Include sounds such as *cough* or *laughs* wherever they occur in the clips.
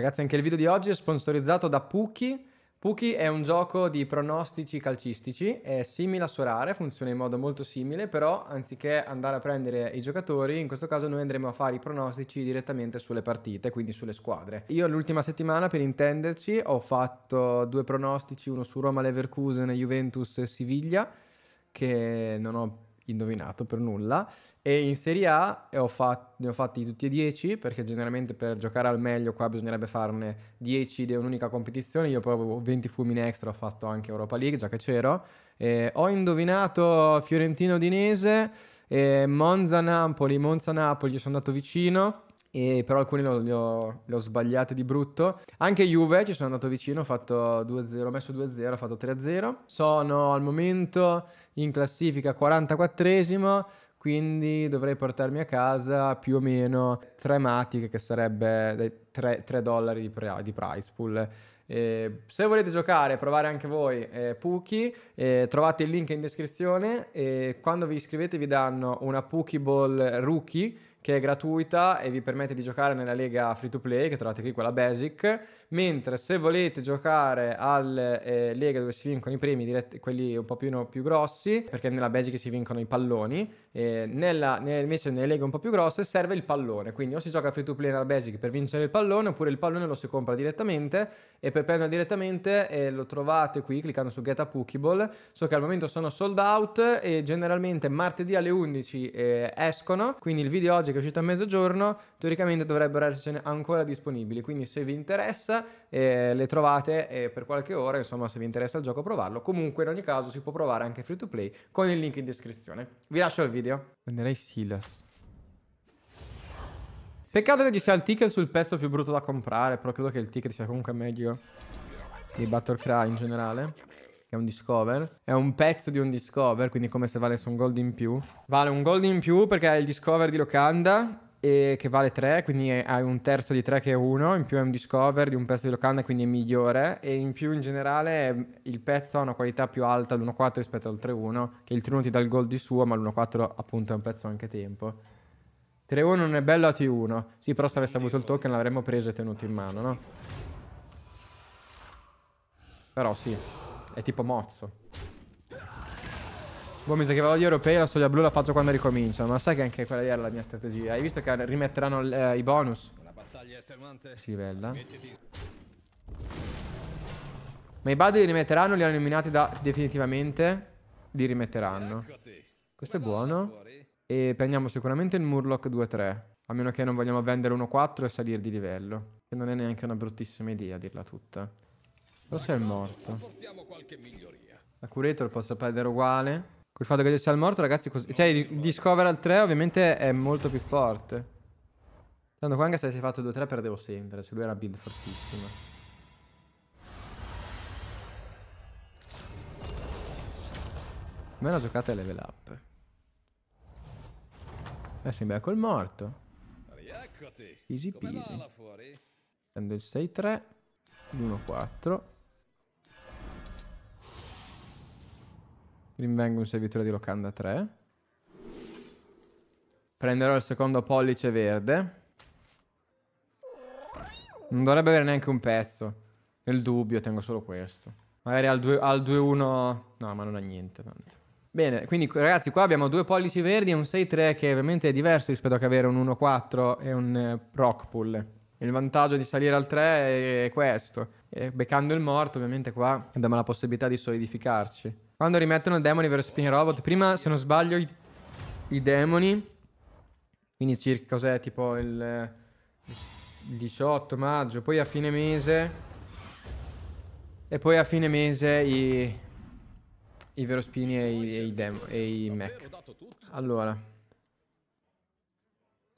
Ragazzi, anche il video di oggi è sponsorizzato da Puki. Puki è un gioco di pronostici calcistici, è simile a Sorare, funziona in modo molto simile, però anziché andare a prendere i giocatori, in questo caso noi andremo a fare i pronostici direttamente sulle partite, quindi sulle squadre. Io l'ultima settimana, per intenderci, ho fatto due pronostici, uno su Roma Leverkusen, e Juventus e Siviglia, che non ho indovinato per nulla. E in Serie A ho fat- ne ho fatti tutti e 10 perché generalmente per giocare al meglio qua bisognerebbe farne 10 di un'unica competizione. Io poi avevo 20 fulmini extra, ho fatto anche Europa League, già che c'ero. E ho indovinato Fiorentino Dinese, Monza Napoli, Monza Napoli, sono andato vicino. E però alcuni le ho, ho, sbagliate di brutto. Anche Juve ci sono andato vicino, ho, fatto 2-0, ho messo 2-0, ho fatto 3-0. Sono al momento in classifica 44esimo, quindi dovrei portarmi a casa più o meno 3 Matic che sarebbe 3, 3 dollari di, pre- di price pool. Eh, se volete giocare, provare anche voi eh, Puki, eh, trovate il link in descrizione e quando vi iscrivete vi danno una Pookie Ball Rookie che è gratuita e vi permette di giocare nella lega free to play, che trovate qui quella basic, mentre se volete giocare alle eh, lega dove si vincono i premi, diretti, quelli un po' più, no, più, grossi, perché nella basic si vincono i palloni, eh, nella, nel, invece nelle leghe un po' più grosse serve il pallone, quindi o si gioca free to play nella basic per vincere il pallone, oppure il pallone lo si compra direttamente e per prendere direttamente eh, lo trovate qui cliccando su Get a pokeball so che al momento sono sold out e generalmente martedì alle 11 eh, escono, quindi il video oggi oggi che è uscita a mezzogiorno, teoricamente dovrebbero essercene ancora disponibili, quindi se vi interessa eh, le trovate eh, per qualche ora, insomma se vi interessa il gioco provarlo, comunque in ogni caso si può provare anche free to play con il link in descrizione. Vi lascio il video. Prenderei Silas. Peccato che ci sia il ticket sul pezzo più brutto da comprare, però credo che il ticket sia comunque meglio di Cry in generale che è un discover. È un pezzo di un discover, quindi come se valesse un gold in più. Vale un gold in più perché è il discover di Locanda e che vale 3, quindi hai un terzo di 3 che è 1, in più è un discover di un pezzo di locanda, quindi è migliore, e in più in generale il pezzo ha una qualità più alta l'1-4 rispetto al 3-1, che il 3-1 ti dà il gold di suo, ma l'1-4 appunto è un pezzo anche tempo. 3-1 non è bello a T1, sì però se avesse avuto il token l'avremmo preso e tenuto in mano, no? Però sì. È tipo mozzo. Boh, mi sa che valori europei la soglia blu la faccio quando ricominciano. Ma sai che anche quella era la mia strategia. Hai visto che rimetteranno eh, i bonus? La battaglia estermante. Sì, bella. Ma i bad li rimetteranno, li hanno eliminati da definitivamente. Li rimetteranno. Ecco Questo è buono. E prendiamo sicuramente il Murloc 2-3. A meno che non vogliamo vendere 1-4 e salire di livello. Che non è neanche una bruttissima idea, dirla tutta. Forse è il morto. La curator posso perdere uguale. Col fatto che sia il morto, ragazzi, così... Cioè, discover al 3 ovviamente è molto più forte. Tanto qua anche se avessi fatto 2-3 perdevo sempre, se lui era build fortissima. A me la giocata è level up. Adesso mi becco il morto. Easy peasy. Prendo il 6-3, l'1-4. Rinvengo un servitore di locanda 3. Prenderò il secondo pollice verde. Non dovrebbe avere neanche un pezzo. Nel dubbio tengo solo questo. Magari al 2-1... No, ma non ha niente tanto. Bene, quindi ragazzi qua abbiamo due pollici verdi e un 6-3 che ovviamente è diverso rispetto a avere un 1-4 e un eh, rock pull. Il vantaggio di salire al 3 è questo. E beccando il morto, ovviamente qua abbiamo la possibilità di solidificarci. Quando rimettono demoni vero spin robot, prima se non sbaglio i, i demoni, quindi circa cos'è tipo il, il 18 maggio, poi a fine mese e poi a fine mese i, i Verospini e i, e i, demo, e i Mac. Allora,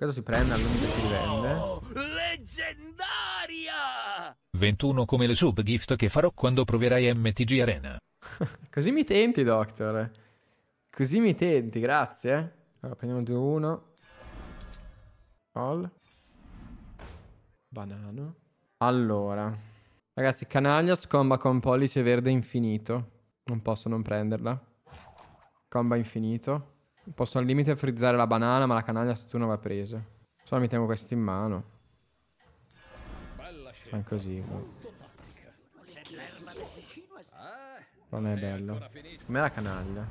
questo si prende all'unico che si rivende. leggendaria! 21 come le sub gift che farò quando proverai MTG Arena. *laughs* Così mi tenti, Doctor. Così mi tenti, grazie. Allora, prendiamo 2-1. All. Banano. Allora. Ragazzi, canaglia scomba con pollice verde infinito. Non posso non prenderla. Comba infinito. Posso al limite frizzare la banana, ma la canaglia tu non va presa. Solo mi tengo questo in mano. Fai così. Non è bello. Com'è la canaglia?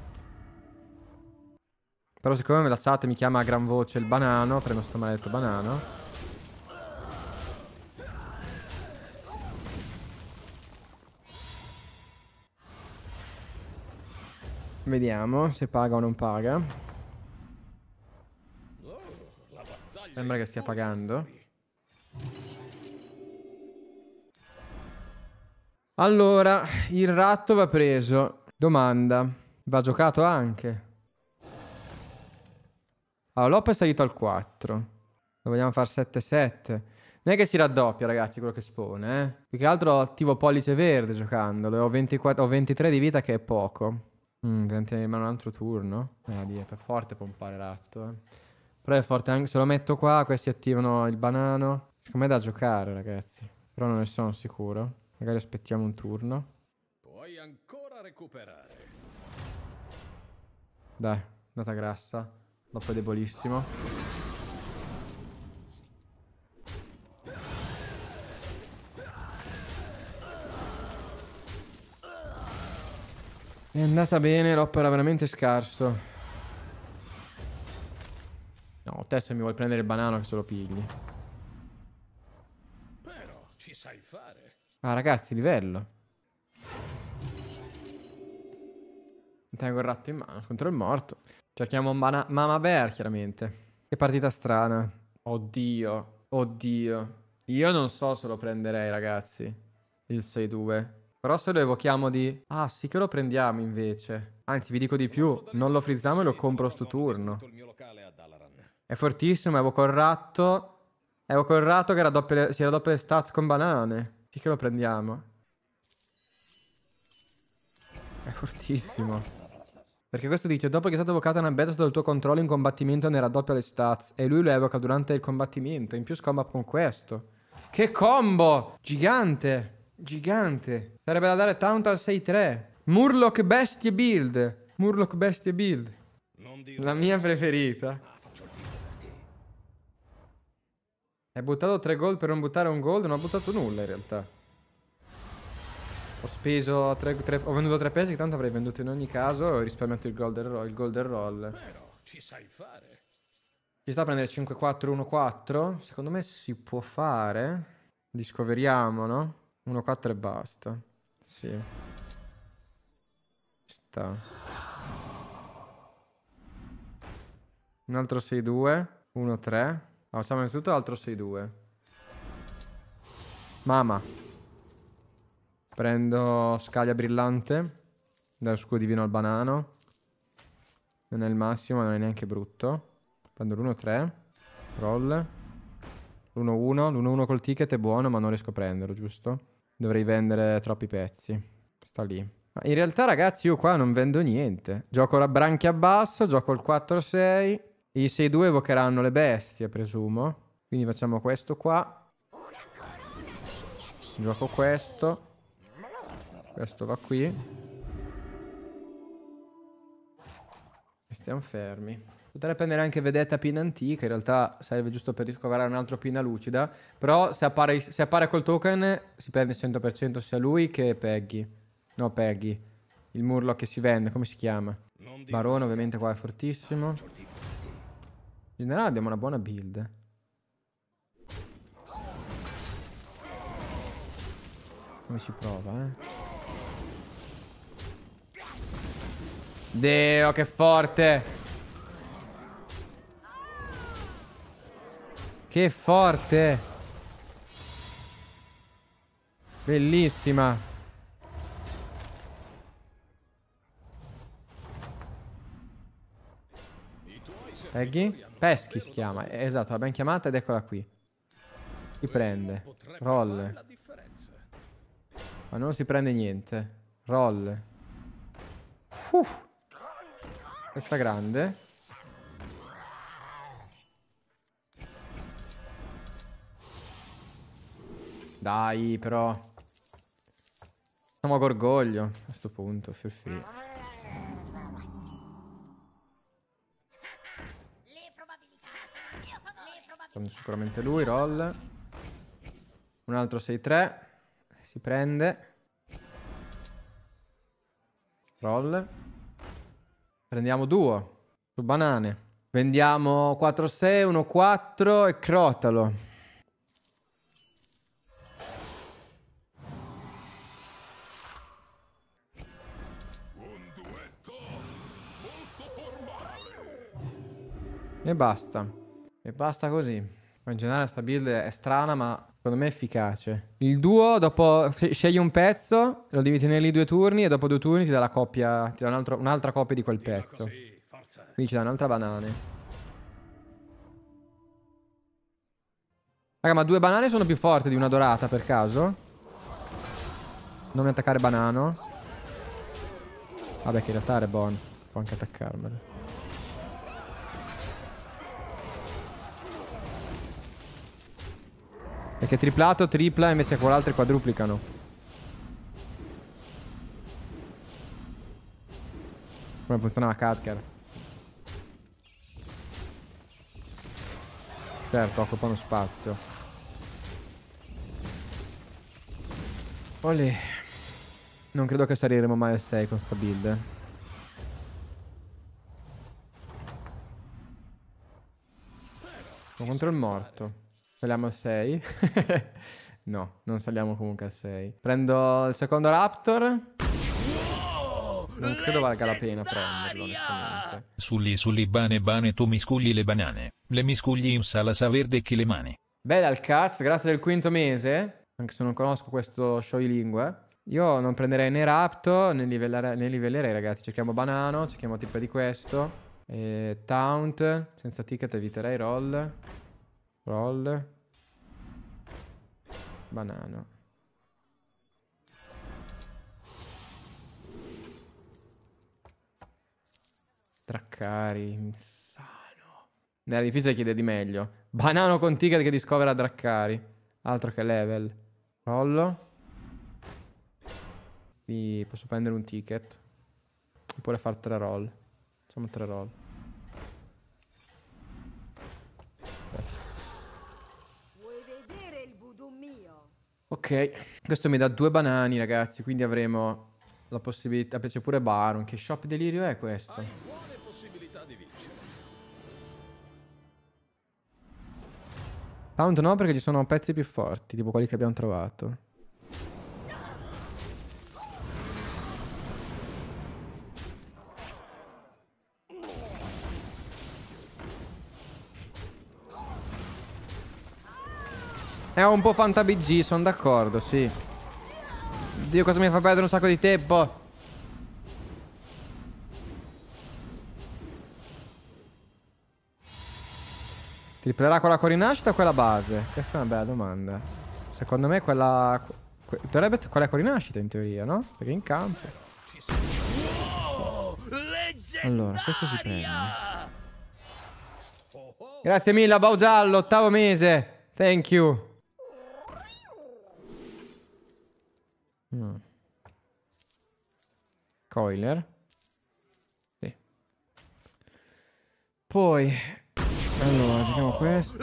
Però siccome me la chat mi chiama a gran voce il banano, prendo sto maledetto banano. Vediamo se paga o non paga. Sembra che stia pagando. Allora, il ratto va preso. Domanda. Va giocato anche. Allora, ah, Lopez è salito al 4. Lo vogliamo far 7-7. Non è che si raddoppia, ragazzi, quello che espone, eh. Più che altro attivo pollice verde giocandolo. Ho, 24, ho 23 di vita, che è poco. Mm, 20 in mano un altro turno. Eh, lì è forte pompare ratto, eh. Però è forte anche se lo metto qua, questi attivano il banano. Secondo me è da giocare, ragazzi. Però non ne sono sicuro. Magari aspettiamo un turno. Puoi ancora recuperare. Dai, andata grassa. Dopo è debolissimo. È andata bene, era veramente scarso. No, te se mi vuoi prendere il banano che se lo pigli. Però ci sai fare. Ah, ragazzi, livello. Tengo il ratto in mano contro il morto. Cerchiamo un banano. Mama Bear, chiaramente. Che partita strana. Oddio, oddio. Io non so se lo prenderei, ragazzi. Il 6-2. Però se lo evochiamo di... Ah, sì che lo prendiamo invece. Anzi, vi dico di più. Non lo frizziamo e lo compro sto turno. Il mio locale a è fortissimo, Evo Corratto. Evo Corratto che era si raddoppia le stats con banane. Sì che lo prendiamo. È fortissimo. Perché questo dice, dopo che è stata evocata una beta sotto il tuo controllo in combattimento ne raddoppia le stats. E lui lo evoca durante il combattimento. In più scomba con questo. Che combo! Gigante! Gigante! Sarebbe da dare taunt al 6-3. Murloc bestie build. Murloc bestie build. La mia preferita. Hai buttato 3 gold per non buttare un gold? Non ho buttato nulla in realtà. Ho speso 3, 3 ho venduto 3 pesi che tanto avrei venduto in ogni caso e ho risparmiato il golden roll. Il golden roll. Però ci sai fare. Ci sta a prendere 5-4-1-4? Secondo me si può fare. Discoveriamo, no? 1-4 e basta. Sì. Ci sta. Un altro 6-2. 1-3. No, siamo innanzitutto l'altro 6-2. Mamma. Prendo scaglia brillante. Dal scudo di vino al banano. Non è il massimo, non è neanche brutto. Prendo l'1-3. Roll. L'1-1. L'1-1 col ticket è buono, ma non riesco a prenderlo, giusto? Dovrei vendere troppi pezzi. Sta lì. in realtà, ragazzi, io qua non vendo niente. Gioco la branchia a basso, gioco il 4-6. E i 6-2 evocheranno le bestie, presumo. Quindi facciamo questo qua. Gioco questo. Questo va qui. E stiamo fermi. Potrei prendere anche Vedetta Pina Antica, in realtà serve giusto per riscoverare un altro Pina Lucida, però se appare, se appare col token si perde 100% sia lui che Peggy. No, Peggy. Il murlo che si vende, come si chiama? Barone ovviamente qua è fortissimo. In generale abbiamo una buona build. Come si prova, eh? Deo, che forte! Che forte! Bellissima! Peggy? Peschi si chiama. Eh, esatto, l'abbiamo chiamata ed eccola qui. Si prende. Roll. Ma non si prende niente. Roll. Uff. Questa grande. Dai, però. Siamo a gorgoglio a questo punto, feel free. prende sicuramente lui, roll. Un altro 6-3. Si prende. Roll. Prendiamo duo. Su banane. Vendiamo 4-6, 1-4 e crotalo. E basta. E basta così. in generale questa build è strana, ma secondo me è efficace. Il duo, dopo scegli un pezzo, lo devi tenere lì due turni e dopo due turni ti dà la coppia, ti dà un'altra copia di quel pezzo. Quindi ci dà un'altra banane. Raga, ma due banane sono più forti di una dorata per caso? Non mi attaccare banano. Vabbè, che in realtà è buono. Può anche attaccarmelo. Perché triplato, tripla e messi con l'altro quadruplicano. Come funzionava Katker. Certo, occupano spazio. Olè. Non credo che saliremo mai a 6 con sta build. Eh. Contro il morto. Saliamo a 6. *laughs* no, non saliamo comunque a 6. Prendo il secondo Raptor. Non credo valga la pena prenderlo, onestamente. Sulli, sulli, bane, bane, tu mi le banane. Le mi in sala verde che le mani. Bella il cazzo, grazie del quinto mese. Anche se non conosco questo show di lingue. Io non prenderei né Raptor né, livellare, né livellerei, ragazzi. Cerchiamo Banano, cerchiamo tipo di questo. E taunt, senza ticket eviterei roll. Roll. Banana. Draccari, insano. Nella difesa chiede di meglio. Banano con Tiger che discovera Draccari. Altro che level. Rollo. Qui posso prendere un ticket. Oppure far tre roll. Facciamo tre roll. Ok, questo mi dà due banani, ragazzi, quindi avremo la possibilità... Piace pure Baron, che shop delirio è questo? Hai buone possibilità di vincere. Tanto no, perché ci sono pezzi più forti, tipo quelli che abbiamo trovato. È un po' fantabg, sono d'accordo, sì. Dio, cosa mi fa perdere un sacco di tempo. Triplerà quella corinascita o quella base? Questa è una bella domanda. Secondo me quella... Que dovrebbe quella corinascita in teoria, no? Perché in campo. Allora, questo si prende. Grazie mille, Bau Giallo, ottavo mese. Thank you. Mm. Coiler. Sì. Poi... Allora, prendiamo questo.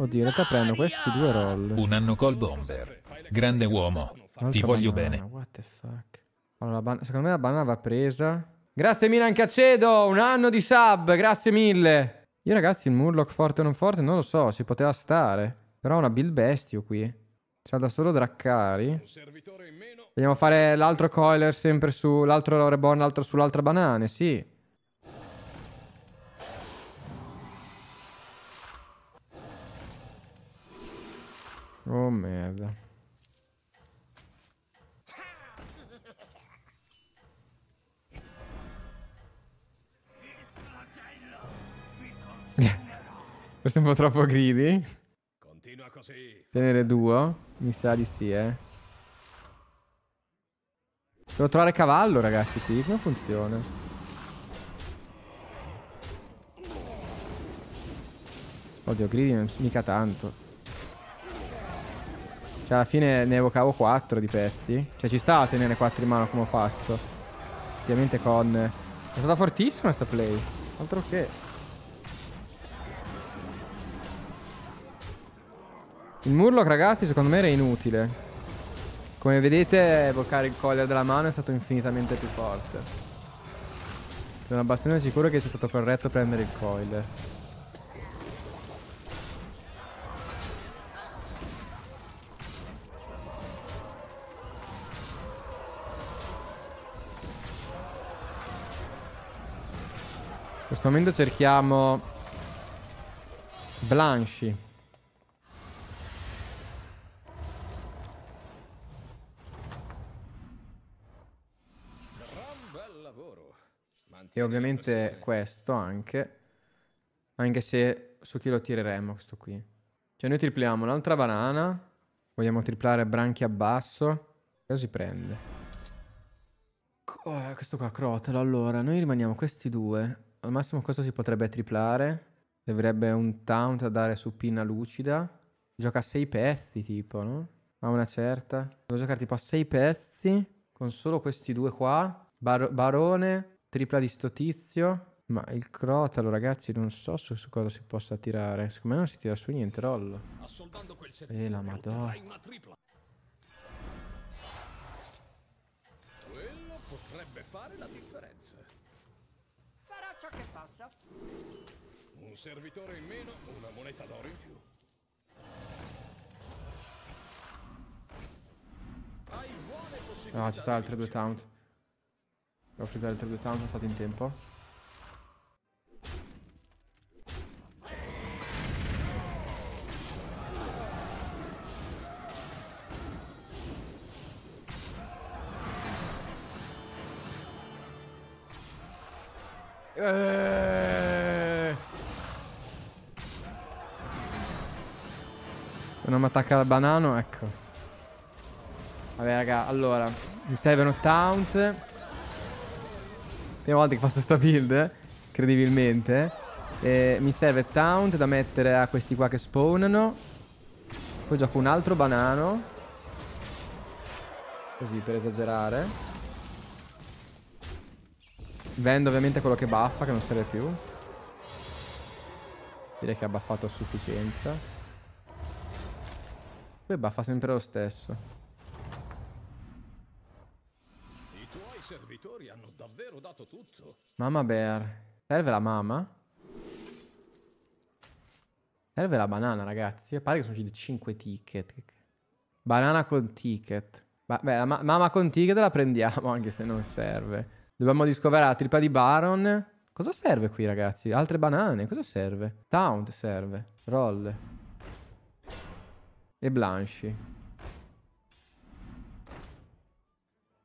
Oddio, in realtà prendo questi due roll. Un anno col bomber. Grande uomo. Altra Ti voglio banana. bene. What the fuck? Allora, secondo me la banana va presa. Grazie mille anche a Cedo, un anno di sub, grazie mille. Io ragazzi il Murloc forte o non forte non lo so, si poteva stare. Però ha una build bestio qui. C'ha da solo Draccari. Vogliamo fare l'altro coiler sempre su... L'altro reborn, l'altro sull'altra banane, sì. Oh merda. *laughs* Questo è un po' troppo greedy. Tenere duo? Mi sa di sì, eh. Devo trovare cavallo, ragazzi, qui. Come funziona? Oddio, gridi non mica tanto. Cioè, alla fine ne evocavo 4 di pezzi. Cioè, ci sta a tenere 4 in mano come ho fatto. Ovviamente con... È stata fortissima sta play. Altro che... Il Murloc, ragazzi, secondo me era inutile. Come vedete, evocare il collar della mano è stato infinitamente più forte. Sono abbastanza sicuro che sia stato corretto prendere il coiler. In questo momento cerchiamo Blanchi. E ovviamente questo anche, anche se su chi lo tireremmo questo qui. Cioè noi tripliamo un'altra banana, vogliamo triplare branchi a basso, cosa si prende? Eh, questo qua crotalo, allora noi rimaniamo questi due, al massimo questo si potrebbe triplare, dovrebbe un taunt a dare su pinna lucida, gioca a sei pezzi tipo, no? A una certa, devo giocare tipo a sei pezzi, con solo questi due qua, Bar barone, Tripla di sto tizio. Ma il crotalo, ragazzi, non so su, su, cosa si possa tirare. Secondo me non si tira su niente, rollo. E eh, la madonna. Quello potrebbe fare la differenza. Farò ciò che posso. Un servitore in meno, una moneta d'oro in più. Hai buone possibilità. No, ah, ci sta altre due taunt. Devo frizzare il 3-2 tank, in tempo. Eh. Non mi attacca la banano, ecco. Vabbè, raga, allora. Mi servono taunt prima volta che faccio sta build, incredibilmente. E mi serve taunt da mettere a questi qua che spawnano. Poi gioco un altro banano. Così, per esagerare. Vendo ovviamente quello che buffa, che non serve più. Direi che ha buffato a sufficienza. Poi buffa sempre lo stesso. servitori hanno davvero dato tutto. Mamma bear. Serve la mamma? Serve la banana, ragazzi. Pare che sono usciti 5 ticket. Banana con ticket. Vabbè, la ma mamma con ticket la prendiamo, *laughs* anche se non serve. Dobbiamo discoverare la trippa di Baron. Cosa serve qui, ragazzi? Altre banane? Cosa serve? Taunt serve. Roll. E Blanche.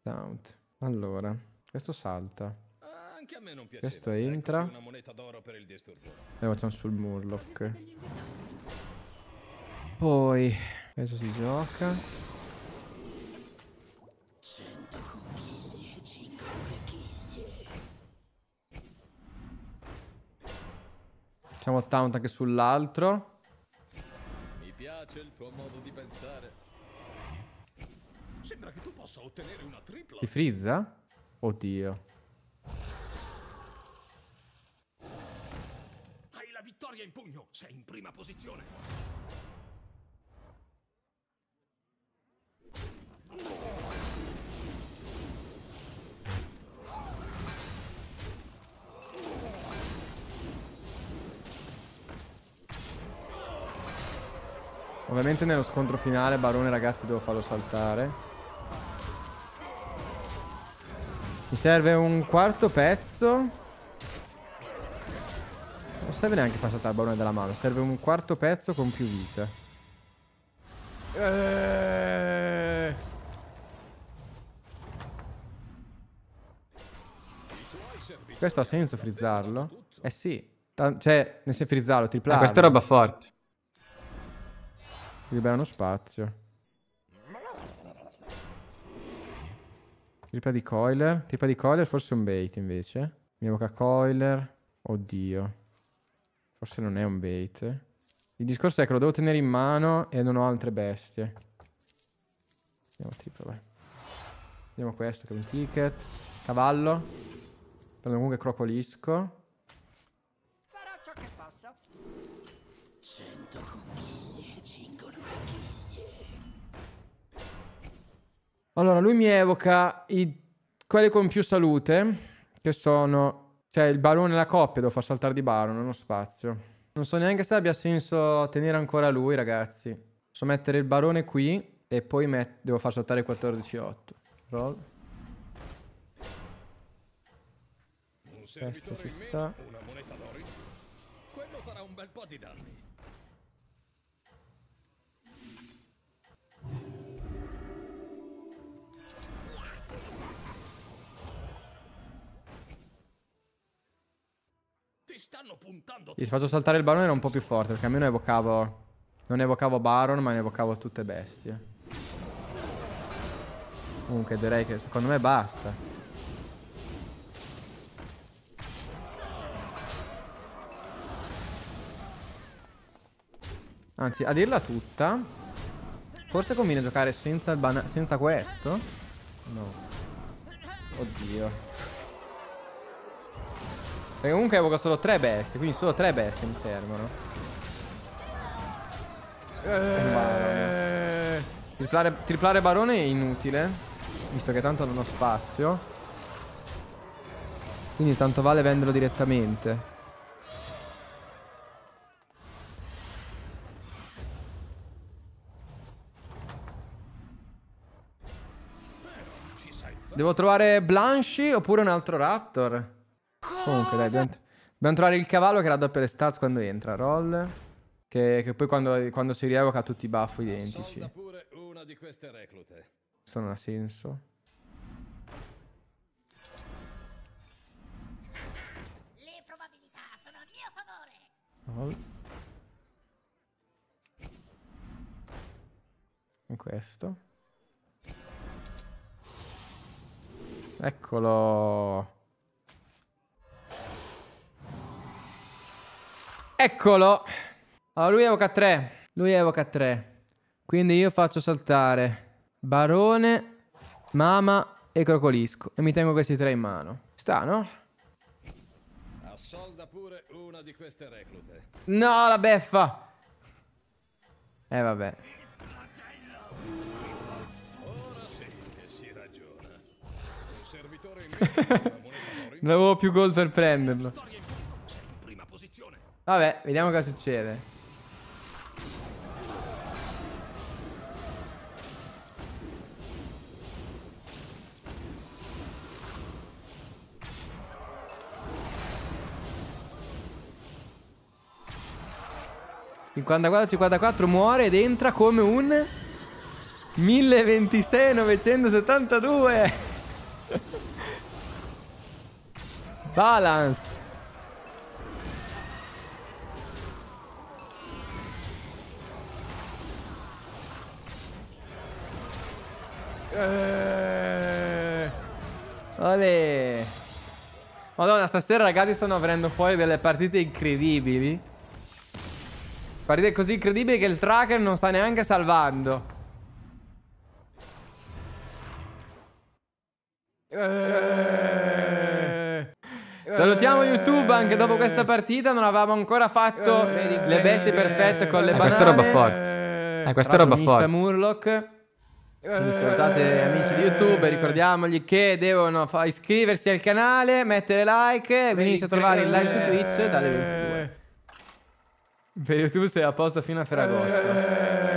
Taunt. Allora, questo salta. Anche a me non piaceva. Questo entra. Ecco una moneta d'oro per il disturbo. E facciamo sul Murloc. Poi, questo si gioca. Facciamo taunt anche sull'altro. Mi piace il tuo modo di pensare ottenere una tripla? Ti frizza? Oddio. Hai la vittoria in pugno, sei in prima posizione. Ovviamente nello scontro finale Barone ragazzi devo farlo saltare Mi serve un quarto pezzo. Non serve neanche far saltare il barone della mano. Serve un quarto pezzo con più vita. Eh. Questo ha senso frizzarlo? Eh sì. cioè, nel senso frizzarlo, triplare. Ma questa è roba forte. Liberano spazio. Tripla di coiler. Tripla di coiler forse un bait invece. Mi evoca coiler. Oddio. Forse non è un bait. Il discorso è che lo devo tenere in mano e non ho altre bestie. Andiamo triplo, vai. Andiamo questo che è un ticket. Cavallo. Prendo comunque crocolisco. Allora, lui mi evoca i... quelli con più salute, che sono... Cioè, il barone e la coppia, devo far saltare di barone, uno spazio. Non so neanche se abbia senso tenere ancora lui, ragazzi. Posso mettere il barone qui e poi met... devo far saltare 14-8. Roll. Questo ci sta. Quello farà un bel po' di danni. Gli faccio saltare il Baron era un po' più forte perché almeno evocavo... Non evocavo Baron ma ne evocavo tutte bestie. Comunque direi che secondo me basta. Anzi, a dirla tutta, forse conviene giocare senza, senza questo? No. Oddio. Perché comunque evoca solo tre bestie, quindi solo tre bestie mi servono. Eh. Triplare, triplare barone è inutile, visto che tanto non ho spazio. Quindi tanto vale venderlo direttamente. Devo trovare Blanchi oppure un altro Raptor. Comunque, dai, dobbiamo, dobbiamo, trovare il cavallo che raddoppia le stats quando entra. Roll. Che, che poi quando, quando, si rievoca ha tutti i buff identici. Questo non ha senso. Le probabilità sono a mio favore. Roll. questo. Eccolo. Eccolo. Allora, lui evoca 3. Lui evoca 3. Quindi io faccio saltare Barone, Mama e Crocolisco. E mi tengo questi tre in mano. Sta, no? Assolda pure una di queste reclute. No, la beffa! Eh, vabbè. *laughs* non avevo più gol per prenderlo. Vabbè, vediamo cosa succede. quattro muore ed entra come un 1026 972 Balanced Eh... Olè. Madonna, stasera ragazzi stanno avendo fuori delle partite incredibili. Partite così incredibili che il tracker non sta neanche salvando. Eh. Salutiamo YouTube anche dopo questa partita. Non avevamo ancora fatto eh. le bestie perfette con le Ma eh, banane. Questa roba forte. Eh, questa roba forte. Murloc. Quindi salutate amici di YouTube, ricordiamogli che devono fa- iscriversi al canale, mettere like, venite a trovare il live su Twitch dalle 22. Per YouTube sei a posto fino a Ferragosto. Eh.